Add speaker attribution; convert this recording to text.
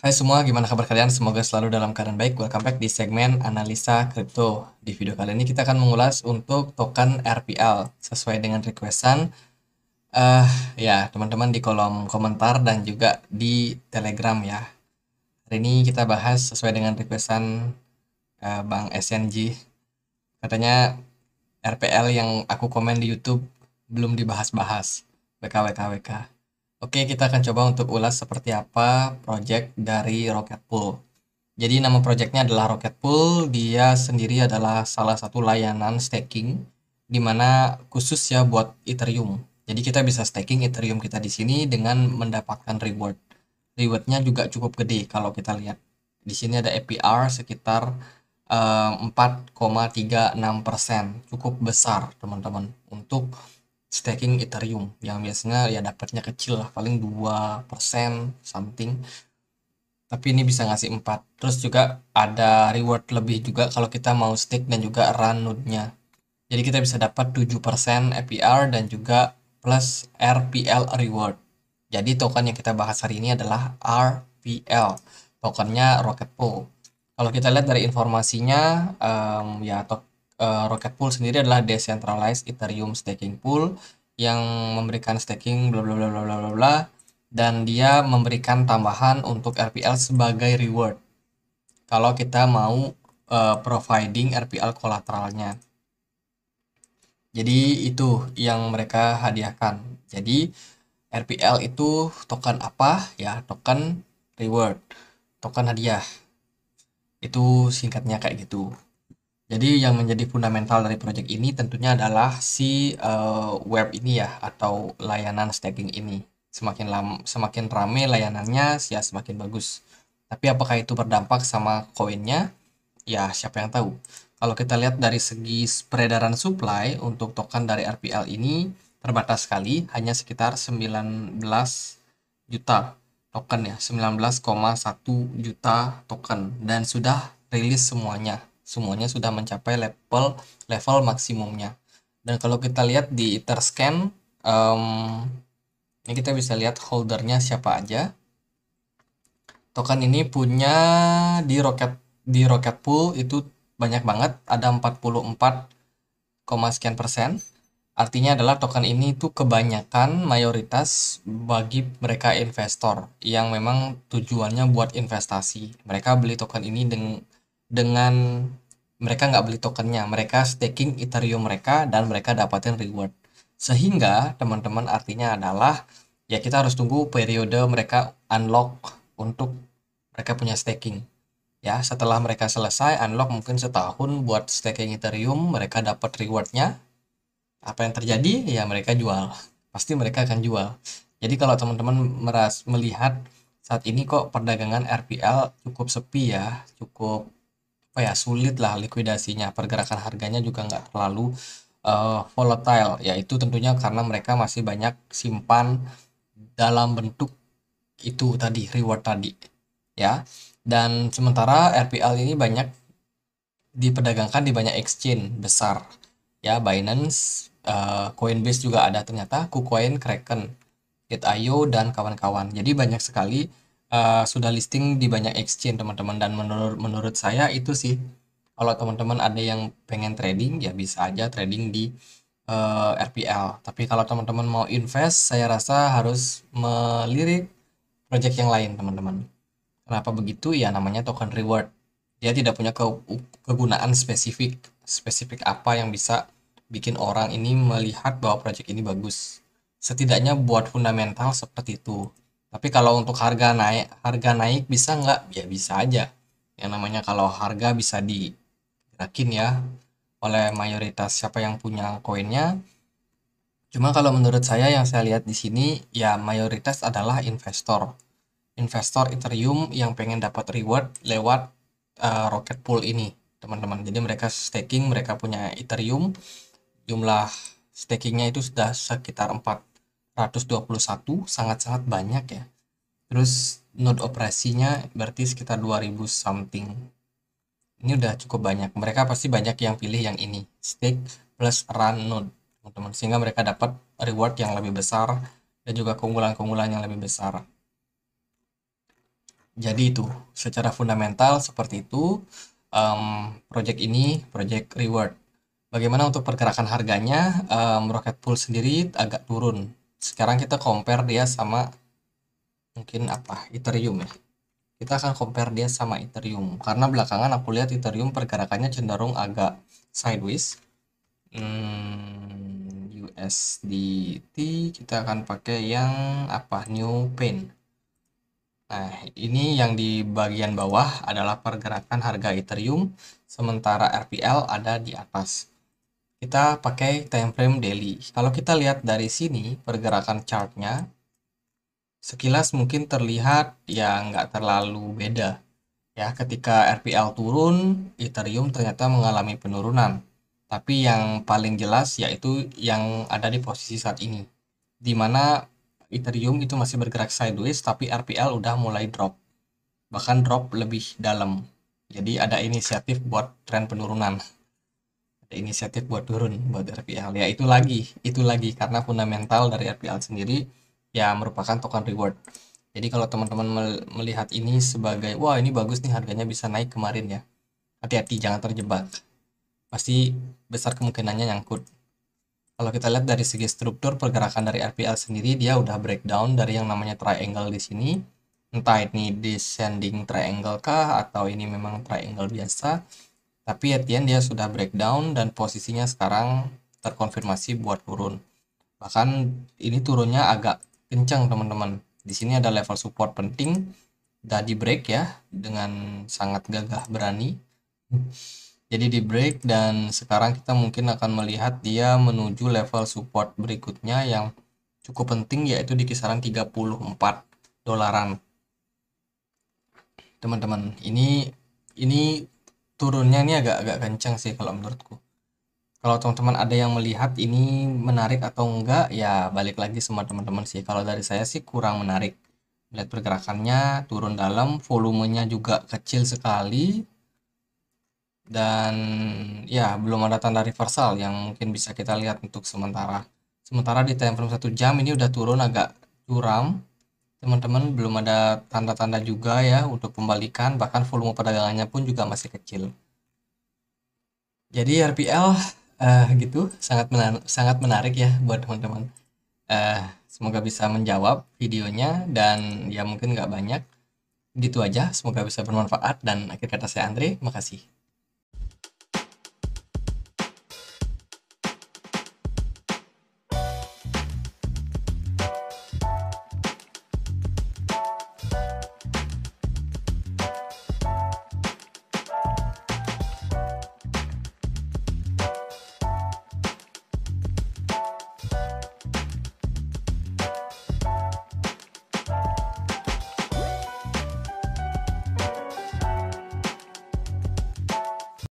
Speaker 1: Hai semua, gimana kabar kalian? Semoga selalu dalam keadaan baik. Welcome back di segmen Analisa Kripto. Di video kali ini kita akan mengulas untuk token RPL sesuai dengan requestan. Uh, ya, teman-teman di kolom komentar dan juga di Telegram ya. Hari ini kita bahas sesuai dengan requestan uh, Bang SNG. Katanya RPL yang aku komen di YouTube belum dibahas-bahas. BKWKWK. WK. WK. Oke, kita akan coba untuk ulas seperti apa project dari Rocket Pool. Jadi nama projectnya adalah Rocket Pool. dia sendiri adalah salah satu layanan staking dimana khusus ya buat Ethereum. Jadi kita bisa staking Ethereum kita di sini dengan mendapatkan reward. Rewardnya juga cukup gede kalau kita lihat. Di sini ada APR sekitar uh, eh, 4,36%, cukup besar teman-teman untuk staking Ethereum yang biasanya ya dapatnya kecil lah paling 2% something tapi ini bisa ngasih 4 terus juga ada reward lebih juga kalau kita mau stake dan juga run node-nya jadi kita bisa dapat 7% APR dan juga plus RPL reward jadi token yang kita bahas hari ini adalah RPL tokennya Rocket Pool kalau kita lihat dari informasinya um, ya tok uh, eh, Rocket Pool sendiri adalah decentralized Ethereum staking pool yang memberikan staking bla bla bla bla bla bla dan dia memberikan tambahan untuk RPL sebagai reward kalau kita mau uh, providing RPL kolateralnya. Jadi itu yang mereka hadiahkan. Jadi RPL itu token apa? Ya, token reward, token hadiah. Itu singkatnya kayak gitu. Jadi yang menjadi fundamental dari project ini tentunya adalah si uh, web ini ya atau layanan staking ini. Semakin lam, semakin ramai layanannya, ya semakin bagus. Tapi apakah itu berdampak sama koinnya? Ya siapa yang tahu. Kalau kita lihat dari segi peredaran supply untuk token dari RPL ini terbatas sekali, hanya sekitar 19 juta token ya, 19,1 juta token dan sudah rilis semuanya semuanya sudah mencapai level level maksimumnya. Dan kalau kita lihat di Etherscan, um, ini kita bisa lihat holdernya siapa aja. Token ini punya di Rocket di Rocket Pool itu banyak banget, ada 44, sekian persen. Artinya adalah token ini itu kebanyakan mayoritas bagi mereka investor yang memang tujuannya buat investasi. Mereka beli token ini dengan dengan mereka nggak beli tokennya mereka staking ethereum mereka dan mereka dapatin reward sehingga teman-teman artinya adalah ya kita harus tunggu periode mereka unlock untuk mereka punya staking ya setelah mereka selesai unlock mungkin setahun buat staking ethereum mereka dapat rewardnya apa yang terjadi ya mereka jual pasti mereka akan jual jadi kalau teman-teman meras melihat saat ini kok perdagangan RPL cukup sepi ya cukup apa ya sulit lah likuidasinya pergerakan harganya juga nggak terlalu uh, volatile yaitu tentunya karena mereka masih banyak simpan dalam bentuk itu tadi reward tadi ya dan sementara RPL ini banyak diperdagangkan di banyak exchange besar ya Binance uh, Coinbase juga ada ternyata KuCoin Kraken Gate.io dan kawan-kawan jadi banyak sekali uh, sudah listing di banyak exchange teman-teman dan menurut menurut saya itu sih kalau teman-teman ada yang pengen trading ya bisa aja trading di uh, eh, RPL tapi kalau teman-teman mau invest saya rasa harus melirik project yang lain teman-teman kenapa begitu ya namanya token reward dia tidak punya ke kegunaan spesifik spesifik apa yang bisa bikin orang ini melihat bahwa project ini bagus setidaknya buat fundamental seperti itu tapi kalau untuk harga naik, harga naik bisa nggak? Ya bisa aja. Yang namanya kalau harga bisa digerakin ya oleh mayoritas siapa yang punya koinnya. Cuma kalau menurut saya yang saya lihat di sini ya mayoritas adalah investor. Investor Ethereum yang pengen dapat reward lewat uh, eh, rocket pool ini, teman-teman. Jadi mereka staking, mereka punya Ethereum. Jumlah stakingnya itu sudah sekitar 4 121 sangat-sangat banyak ya terus node operasinya berarti sekitar 2000 something ini udah cukup banyak mereka pasti banyak yang pilih yang ini stake plus run node teman-teman sehingga mereka dapat reward yang lebih besar dan juga keunggulan-keunggulan yang lebih besar jadi itu secara fundamental seperti itu um, project ini project reward bagaimana untuk pergerakan harganya um, Rocket Pool sendiri agak turun sekarang kita compare dia sama mungkin apa Ethereum ya kita akan compare dia sama Ethereum karena belakangan aku lihat Ethereum pergerakannya cenderung agak sideways hmm, USDT kita akan pakai yang apa new pain Nah, ini yang di bagian bawah adalah pergerakan harga Ethereum, sementara RPL ada di atas kita pakai time frame daily. Kalau kita lihat dari sini pergerakan chartnya, sekilas mungkin terlihat ya nggak terlalu beda. Ya, ketika RPL turun, Ethereum ternyata mengalami penurunan. Tapi yang paling jelas yaitu yang ada di posisi saat ini, di mana Ethereum itu masih bergerak sideways, tapi RPL udah mulai drop, bahkan drop lebih dalam. Jadi ada inisiatif buat tren penurunan inisiatif buat turun buat RPL ya itu lagi itu lagi karena fundamental dari RPL sendiri ya merupakan token reward jadi kalau teman-teman melihat ini sebagai wah ini bagus nih harganya bisa naik kemarin ya hati-hati jangan terjebak pasti besar kemungkinannya nyangkut kalau kita lihat dari segi struktur pergerakan dari RPL sendiri dia udah breakdown dari yang namanya triangle di sini entah ini descending triangle kah atau ini memang triangle biasa tapi Etienne dia sudah breakdown dan posisinya sekarang terkonfirmasi buat turun. Bahkan ini turunnya agak kencang teman-teman. Di sini ada level support penting dan di break ya dengan sangat gagah berani. Jadi di break dan sekarang kita mungkin akan melihat dia menuju level support berikutnya yang cukup penting yaitu di kisaran 34 dolaran. Teman-teman, ini ini turunnya ini agak agak kencang sih kalau menurutku kalau teman-teman ada yang melihat ini menarik atau enggak ya balik lagi sama teman-teman sih kalau dari saya sih kurang menarik melihat pergerakannya turun dalam volumenya juga kecil sekali dan ya belum ada tanda reversal yang mungkin bisa kita lihat untuk sementara sementara di time frame 1 jam ini udah turun agak curam teman-teman belum ada tanda-tanda juga ya untuk pembalikan bahkan volume perdagangannya pun juga masih kecil jadi RPL uh, eh, gitu sangat menar sangat menarik ya buat teman-teman uh, semoga bisa menjawab videonya dan ya mungkin nggak banyak gitu aja semoga bisa bermanfaat dan akhir kata saya Andre makasih